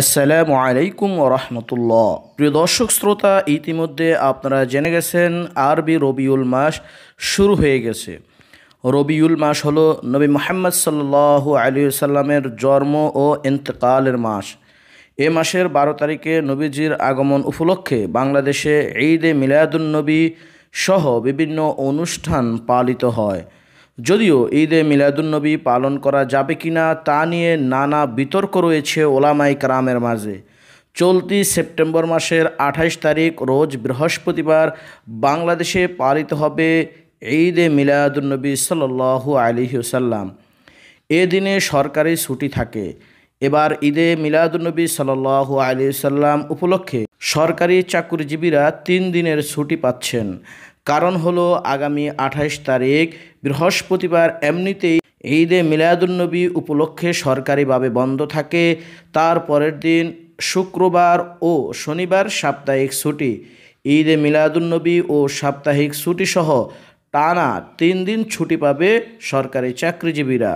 আসসালামু আলাইকুম রহমতুল্লাহ প্রিয় দর্শক শ্রোতা ইতিমধ্যে আপনারা জেনে গেছেন আরবি রবিউল মাস শুরু হয়ে গেছে রবিউল মাস হল নবী মোহাম্মদ সাল্লাহ আলী সাল্লামের জন্ম ও ইন্তকালের মাস এ মাসের বারো তারিখে নবীজির আগমন উপলক্ষে বাংলাদেশে ঈদে নবী সহ বিভিন্ন অনুষ্ঠান পালিত হয় যদিও ঈদে মিলাদুন্নবী পালন করা যাবে কিনা তা নিয়ে নানা বিতর্ক রয়েছে ওলামাই কারামের মাঝে চলতি সেপ্টেম্বর মাসের আঠাশ তারিখ রোজ বৃহস্পতিবার বাংলাদেশে পালিত হবে ঈদে মিলাদুন্নবী সাল্লাহ আলিহসাল্লাম এ দিনে সরকারি ছুটি থাকে এবার ঈদে মিলাদুন্নবী সাল্লাহু আলি সাল্লাম উপলক্ষে সরকারি চাকুরিজীবীরা তিন দিনের ছুটি পাচ্ছেন কারণ হলো আগামী আঠাশ তারিখ বৃহস্পতিবার এমনিতেই ঈদে মিলাদুলনবী উপলক্ষে সরকারিভাবে বন্ধ থাকে তার পরের দিন শুক্রবার ও শনিবার সাপ্তাহিক ছুটি ঈদে মিলাদুলনবী ও সাপ্তাহিক ছুটিসহ টানা তিন দিন ছুটি পাবে সরকারি চাকরিজীবীরা